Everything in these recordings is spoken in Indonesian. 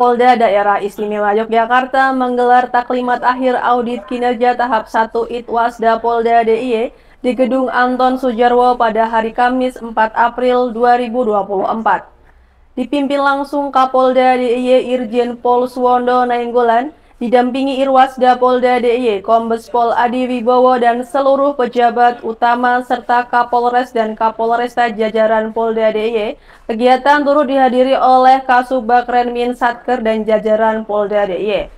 Polda Daerah Istimewa Yogyakarta menggelar taklimat akhir audit kinerja tahap 1 Itwasda Polda DIY e di Gedung Anton Sujarwo pada hari Kamis 4 April 2024. Dipimpin langsung Kapolda DIY e Irjen Pol Suwondo Nainggolan, Didampingi Irwasda Polda DIY, Kombes Pol Adi Wibowo dan seluruh pejabat utama serta Kapolres dan Kapolresta jajaran Polda DIY, kegiatan turut dihadiri oleh Kasubag Renmin Satker dan jajaran Polda DIY.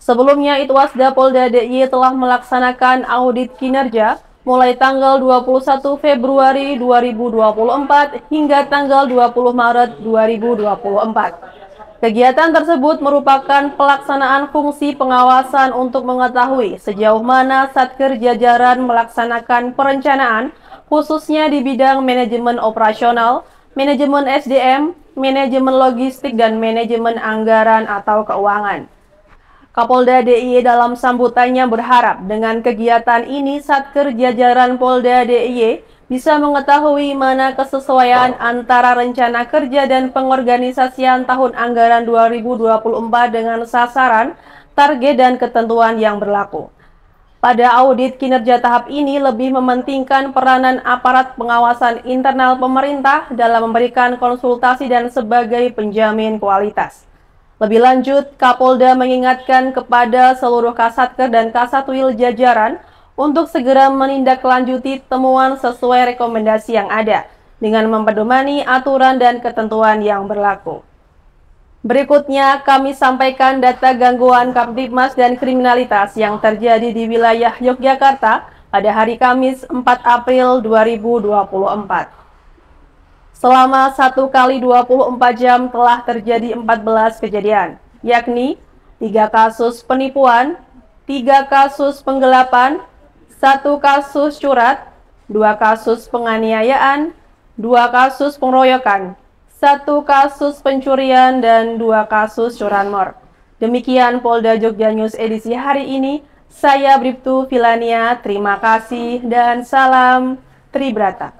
Sebelumnya Itwasda Polda DIY telah melaksanakan audit kinerja mulai tanggal 21 Februari 2024 hingga tanggal 20 Maret 2024. Kegiatan tersebut merupakan pelaksanaan fungsi pengawasan untuk mengetahui sejauh mana Satker jajaran melaksanakan perencanaan khususnya di bidang manajemen operasional, manajemen SDM, manajemen logistik, dan manajemen anggaran atau keuangan. Kapolda DIY e dalam sambutannya berharap dengan kegiatan ini Satker jajaran Polda DIY e bisa mengetahui mana kesesuaian antara rencana kerja dan pengorganisasian tahun anggaran 2024 dengan sasaran, target, dan ketentuan yang berlaku. Pada audit kinerja tahap ini lebih mementingkan peranan aparat pengawasan internal pemerintah dalam memberikan konsultasi dan sebagai penjamin kualitas. Lebih lanjut, Kapolda mengingatkan kepada seluruh kasatker dan kasatwil jajaran untuk segera menindaklanjuti temuan sesuai rekomendasi yang ada dengan mempedomani aturan dan ketentuan yang berlaku. Berikutnya kami sampaikan data gangguan Kamtipmas dan kriminalitas yang terjadi di wilayah Yogyakarta pada hari Kamis 4 April 2024. Selama 1 kali 24 jam telah terjadi 14 kejadian, yakni 3 kasus penipuan, 3 kasus penggelapan, satu kasus curat, dua kasus penganiayaan, dua kasus pengeroyokan, satu kasus pencurian, dan dua kasus curanmor. Demikian Polda Jogja News edisi hari ini. Saya Briptu Vilania, terima kasih dan salam Tribrata.